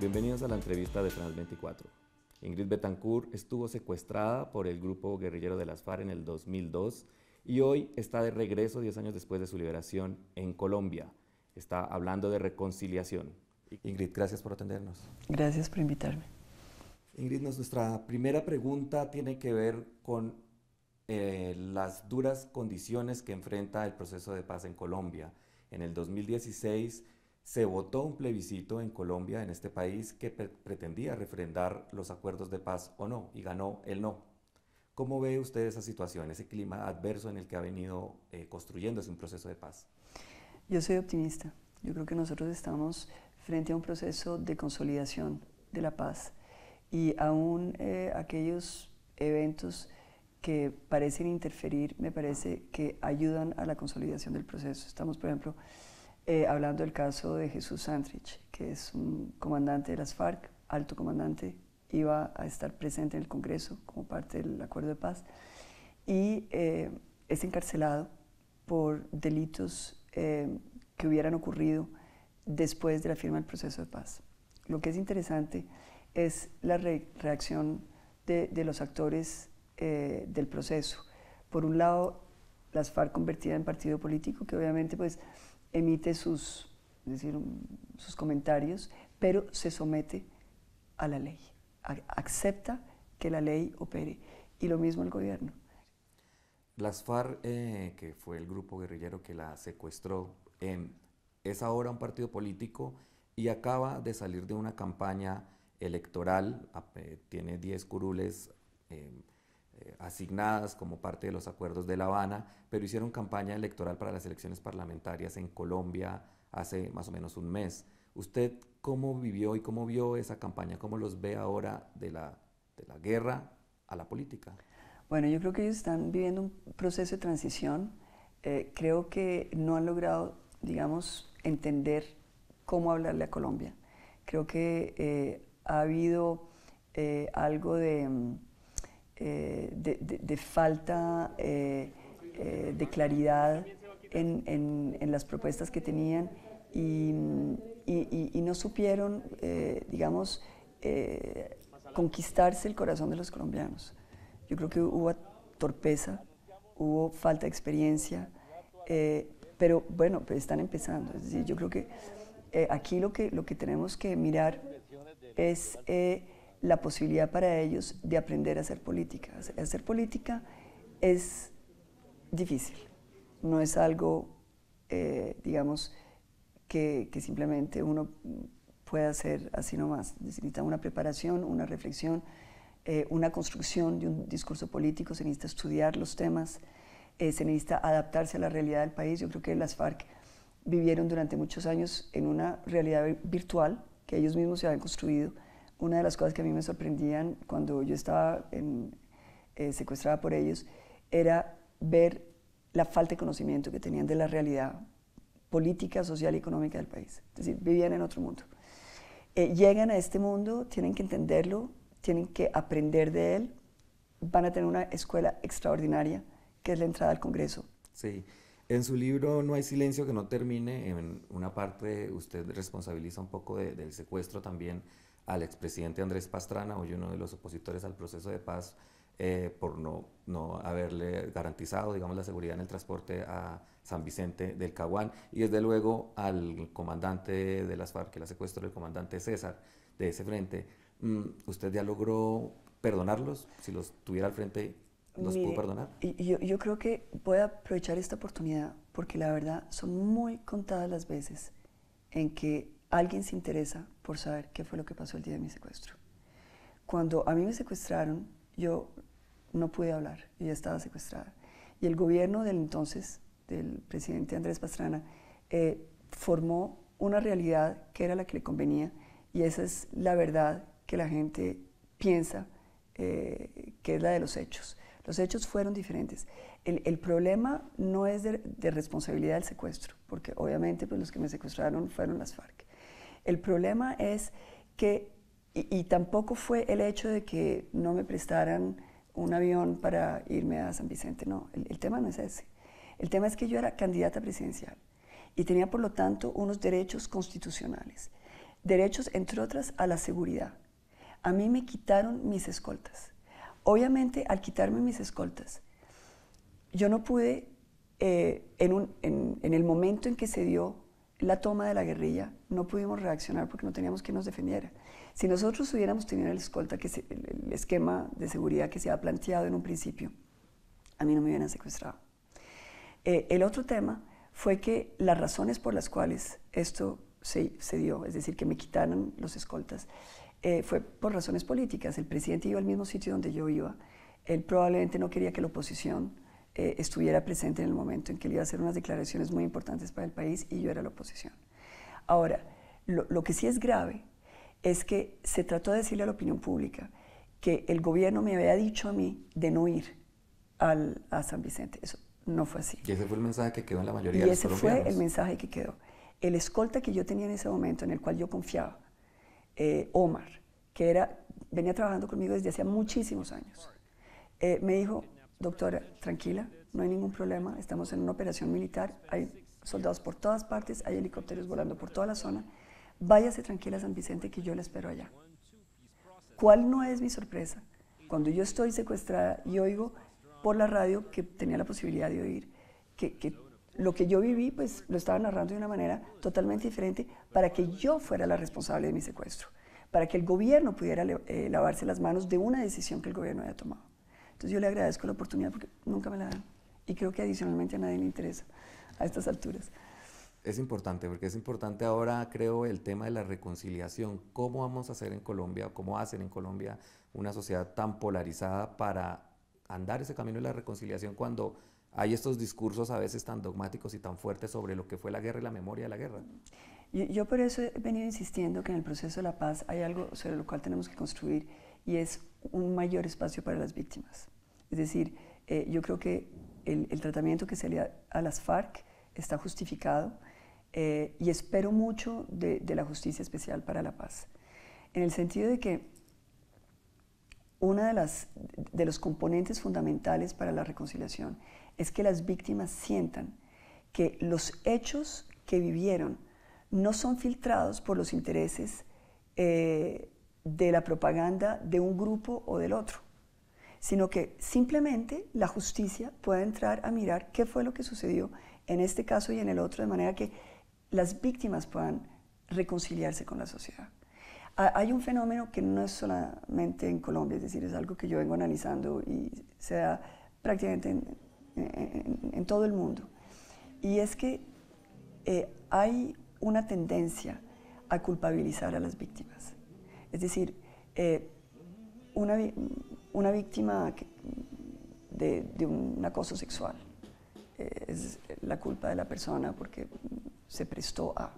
Bienvenidos a la entrevista de trans 24. Ingrid Betancourt estuvo secuestrada por el grupo guerrillero de las FARC en el 2002 y hoy está de regreso 10 años después de su liberación en Colombia. Está hablando de reconciliación. Ingrid, gracias por atendernos. Gracias por invitarme. Ingrid, nuestra primera pregunta tiene que ver con eh, las duras condiciones que enfrenta el proceso de paz en Colombia. En el 2016 se votó un plebiscito en Colombia, en este país, que pretendía refrendar los acuerdos de paz o no, y ganó el no. ¿Cómo ve usted esa situación, ese clima adverso en el que ha venido construyendo eh, construyéndose un proceso de paz? Yo soy optimista. Yo creo que nosotros estamos frente a un proceso de consolidación de la paz y aún eh, aquellos eventos que parecen interferir, me parece que ayudan a la consolidación del proceso. Estamos, por ejemplo, eh, hablando del caso de Jesús Santrich, que es un comandante de las FARC, alto comandante, iba a estar presente en el Congreso como parte del acuerdo de paz, y eh, es encarcelado por delitos eh, que hubieran ocurrido después de la firma del proceso de paz. Lo que es interesante es la reacción de, los actores del proceso. Por un lado, las FARC convertida en partido político, que obviamente pues emite sus, decir, sus comentarios, pero se somete a la ley, acepta que la ley opere. Y lo mismo el gobierno. Las FARC, eh, que fue el grupo guerrillero que la secuestró, es ahora un partido político y acaba de salir de una campaña electoral, eh, tiene 10 curules em, eh, asignadas como parte de los acuerdos de La Habana, pero hicieron campaña electoral para las elecciones parlamentarias en Colombia hace más o menos un mes. ¿Usted cómo vivió y cómo vio esa campaña? ¿Cómo los ve ahora de la, de la guerra a la política? Bueno, yo creo que ellos están viviendo un proceso de transición. Eh, creo que no han logrado, digamos, entender cómo hablarle a Colombia. Creo que eh, ha habido algo de, mm, eh, de, falta eh, eh, de claridad en, las propuestas que tenían y, no supieron, digamos, conquistarse el corazón de los colombianos. Yo creo que hubo torpeza, hubo falta de experiencia, pero bueno, pues están empezando. Es decir, yo creo que aquí lo que, lo que tenemos que mirar es la posibilidad para ellos de aprender a hacer política. Hacer política es difícil, no es algo, eh, digamos, que, simplemente uno pueda hacer así nomás. Necesita una preparación, una reflexión, eh, una construcción de un discurso político, se necesita estudiar los temas, eh, se necesita adaptarse a la realidad del país. Yo creo que las FARC vivieron durante muchos años en una realidad virtual que ellos mismos se habían construido una de las cosas que a mí me sorprendían cuando yo estaba en, eh, secuestrada por ellos era ver la falta de conocimiento que tenían de la realidad política, social y económica del país. Es decir, vivían en otro mundo. Eh, llegan a este mundo, tienen que entenderlo, tienen que aprender de él, van a tener una escuela extraordinaria, que es la entrada al Congreso. Sí. En su libro No hay silencio que no termine, en una parte usted responsabiliza un poco del secuestro también al expresidente Andrés Pastrana, hoy uno de los opositores al proceso de paz, eh, por no, no haberle garantizado, digamos, la seguridad en el transporte a San Vicente del Caguán, y desde luego al comandante de las FARC, que la del comandante César, de ese frente. Mm, ¿Usted ya logró perdonarlos? Si los tuviera al frente, ¿los pudo perdonar? Yo, yo creo que voy a aprovechar esta oportunidad, porque la verdad son muy contadas las veces en que alguien se interesa por saber qué fue lo que pasó el día de mi secuestro. Cuando a mí me secuestraron, yo no pude hablar, yo ya estaba secuestrada. Y el gobierno del entonces, del presidente Andrés Pastrana, eh, formó una realidad que era la que le convenía y esa es la verdad que la gente piensa eh, que es la de los hechos. Los hechos fueron diferentes. El, problema no es de, de, responsabilidad del secuestro, porque obviamente pues, los que me secuestraron fueron las FARC. El problema es que, y, tampoco fue el hecho de que no me prestaran un avión para irme a San Vicente, no, el, tema no es ese. El tema es que yo era candidata presidencial y tenía por lo tanto unos derechos constitucionales, derechos entre otras a la seguridad. A mí me quitaron mis escoltas. Obviamente al quitarme mis escoltas, yo no pude, eh, en el momento en que se dio la toma de la guerrilla, no pudimos reaccionar porque no teníamos quien nos defendiera. Si nosotros hubiéramos tenido el escolta, el, esquema de seguridad que se ha planteado en un principio, a mí no me hubieran secuestrado. Eh, el otro tema fue que las razones por las cuales esto se, dio, es decir, que me quitaron los escoltas, eh, fue por razones políticas. El presidente iba al mismo sitio donde yo iba. Él probablemente no quería que la oposición eh, estuviera presente en el momento en que él iba a hacer unas declaraciones muy importantes para el país y yo era la oposición. Ahora, lo, que sí es grave es que se trató de decirle a la opinión pública que el gobierno me había dicho a mí de no ir a San Vicente. Eso no fue así. Y ese fue el mensaje que quedó en la mayoría de los Y ese fue el mensaje que quedó. El escolta que yo tenía en ese momento, en el cual yo confiaba, eh, Omar, que era, venía trabajando conmigo desde hacía muchísimos años, eh, me dijo, doctora, tranquila, no hay ningún problema, estamos en una operación militar, hay soldados por todas partes, hay helicópteros volando por toda la zona, váyase tranquila a San Vicente que yo la espero allá. ¿Cuál no es mi sorpresa? Cuando yo estoy secuestrada y oigo por la radio que tenía la posibilidad de oír, que, lo que yo viví, pues lo estaba narrando de una manera totalmente diferente para que yo fuera la responsable de mi secuestro, para que el gobierno pudiera eh, lavarse las manos de una decisión que el gobierno había tomado. Entonces yo le agradezco la oportunidad porque nunca me la dan. Y creo que adicionalmente a nadie le interesa a estas alturas. Es importante, porque es importante ahora, creo, el tema de la reconciliación. ¿Cómo vamos a hacer en Colombia, cómo hacen en Colombia una sociedad tan polarizada para andar ese camino de la reconciliación cuando hay estos discursos a veces tan dogmáticos y tan fuertes sobre lo que fue la guerra y la memoria de la guerra? Yo, yo por eso he venido insistiendo que en el proceso de la paz hay algo sobre lo cual tenemos que construir y es un mayor espacio para las víctimas. Es decir, eh, yo creo que el, tratamiento que se le da a las FARC está justificado eh, y espero mucho de, la Justicia Especial para la Paz. En el sentido de que una de, las, de los componentes fundamentales para la reconciliación es que las víctimas sientan que los hechos que vivieron no son filtrados por los intereses eh, de la propaganda de un grupo o del otro, sino que simplemente la justicia puede entrar a mirar qué fue lo que sucedió en este caso y en el otro, de manera que las víctimas puedan reconciliarse con la sociedad. Hay un fenómeno que no es solamente en Colombia, es decir, es algo que yo vengo analizando y se da prácticamente en, todo el mundo. Y es que eh, hay una tendencia a culpabilizar a las víctimas. Es decir, eh, una, víctima de, un acoso sexual eh, es la culpa de la persona porque se prestó a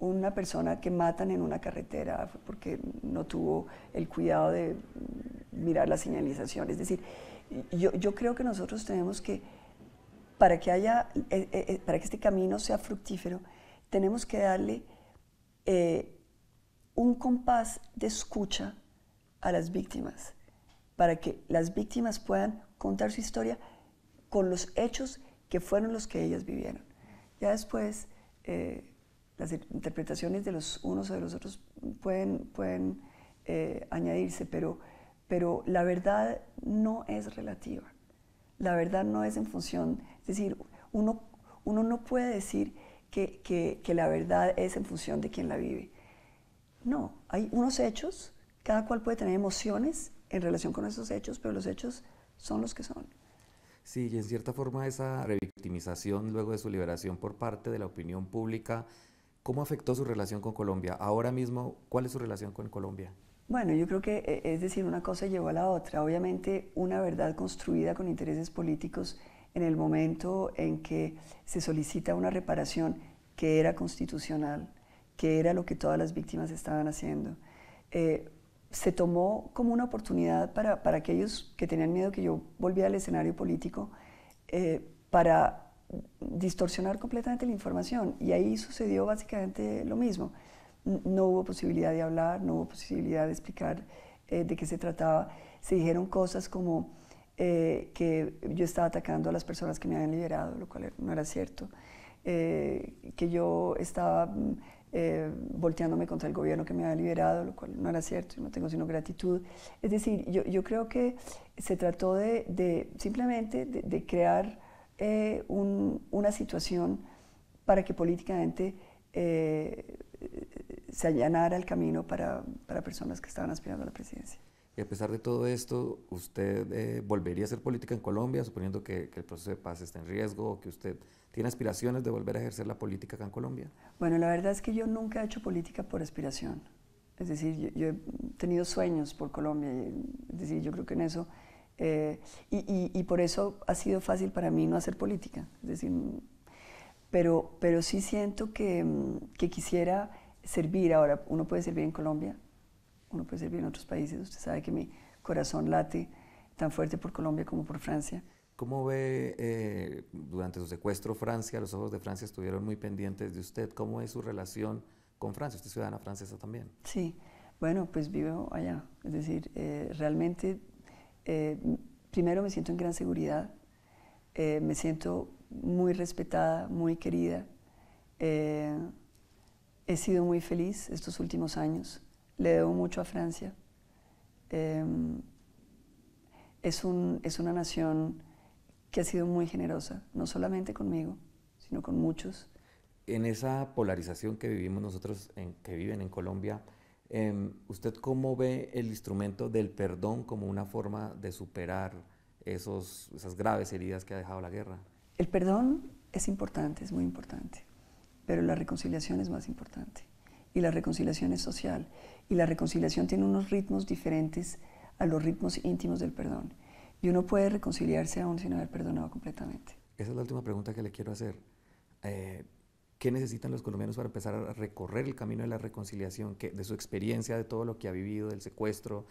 una persona que matan en una carretera porque no tuvo el cuidado de mirar la señalización. Es decir, yo, creo que nosotros tenemos que, para que, haya, eh, para que este camino sea fructífero, tenemos que darle un compás de escucha a las víctimas, para que las víctimas puedan contar su historia con los hechos que fueron los que ellas vivieron. Ya después, eh, las interpretaciones de los unos o de los otros pueden, eh, añadirse, pero, la verdad no es relativa. La verdad no es en función, es decir, uno, no puede decir que la verdad es en función de quien la vive no, hay unos hechos, cada cual puede tener emociones en relación con esos hechos, pero los hechos son los que son. Sí, y en cierta forma esa revictimización luego de su liberación por parte de la opinión pública, ¿cómo afectó su relación con Colombia? Ahora mismo, ¿cuál es su relación con Colombia? Bueno, yo creo que e, es decir, una cosa llevó a la otra. Obviamente, una verdad construida con intereses políticos en el momento en que se solicita una reparación que era constitucional, que era lo que todas las víctimas estaban haciendo. Eh, se tomó como una oportunidad para, para, aquellos que tenían miedo que yo volviera al escenario político eh, para distorsionar completamente la información. Y ahí sucedió básicamente lo mismo. No hubo posibilidad de hablar, no hubo posibilidad de explicar eh, de qué se trataba. Se dijeron cosas como que yo estaba atacando a las personas que me habían liberado, lo cual no era cierto. que yo estaba mm, eh, volteándome contra el gobierno que me había liberado, lo cual no era cierto, y no tengo sino gratitud. Es decir, yo, creo que se trató de, simplemente de, crear eh, una situación para que políticamente eh, se allanara el camino para personas que estaban aspirando a la presidencia. Y a pesar de todo esto, ¿usted eh, volvería a hacer política en Colombia, suponiendo que, el proceso de paz está en riesgo o que usted tiene aspiraciones de volver a ejercer la política acá en Colombia? Bueno, la verdad es que yo nunca he hecho política por aspiración. Es decir, yo, he tenido sueños por Colombia. Es decir, yo creo que en eso... Eh, y, por eso ha sido fácil para mí no hacer política. Es decir, pero, pero sí siento que, que quisiera servir ahora. Uno puede servir en Colombia, uno puede servir en otros países. Usted sabe que mi corazón late tan fuerte por Colombia como por Francia. ¿Cómo ve eh, durante su secuestro Francia? Los ojos de Francia estuvieron muy pendientes de usted. ¿Cómo es su relación con Francia? Usted es ciudadana francesa también. Sí, bueno, pues vivo allá. Es decir, eh, realmente, eh, primero me siento en gran seguridad, me siento muy respetada, muy querida. he sido muy feliz estos últimos años le debo mucho a Francia. Em, es, un, es una nación que ha sido muy generosa, no solamente conmigo, sino con muchos. En esa polarización que vivimos nosotros, en, que viven en Colombia, em, ¿usted cómo ve el instrumento del perdón como una forma de superar esos, esas graves heridas que ha dejado la guerra? El perdón es importante, es muy importante, pero la reconciliación es más importante y la reconciliación es social. Y la reconciliación tiene unos ritmos diferentes a los ritmos íntimos del perdón. Y uno puede reconciliarse aún sin haber perdonado completamente. Esa es la última pregunta que le quiero hacer. Eh, ¿Qué necesitan los colombianos para empezar a recorrer el camino de la reconciliación, que, de su experiencia, de todo lo que ha vivido, del secuestro?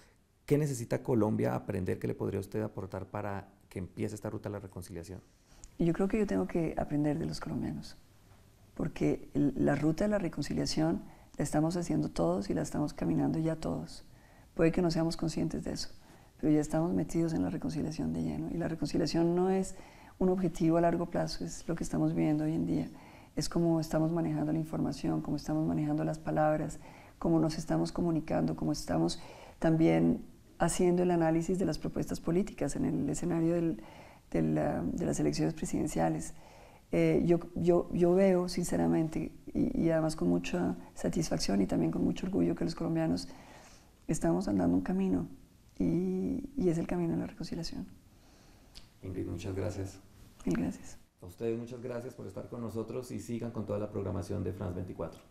¿Qué necesita Colombia aprender que le podría usted aportar para que empiece esta ruta de la reconciliación? Yo creo que yo tengo que aprender de los colombianos, porque la ruta de la reconciliación la estamos haciendo todos y la estamos caminando ya todos. Puede que no seamos conscientes de eso, pero ya estamos metidos en la reconciliación de lleno. Y la reconciliación no es un objetivo a largo plazo, es lo que estamos viendo hoy en día. Es cómo estamos manejando la información, cómo estamos manejando las palabras, cómo nos estamos comunicando, cómo estamos también haciendo el análisis de las propuestas políticas en el escenario ah, de, las elecciones presidenciales. Eh, yo, yo, yo veo, sinceramente, y, además con mucha satisfacción y también con mucho orgullo que los colombianos estamos andando un camino y, es el camino de la reconciliación. Ingrid, muchas gracias. gracias. A ustedes muchas gracias por estar con nosotros y sigan con toda la programación de France 24.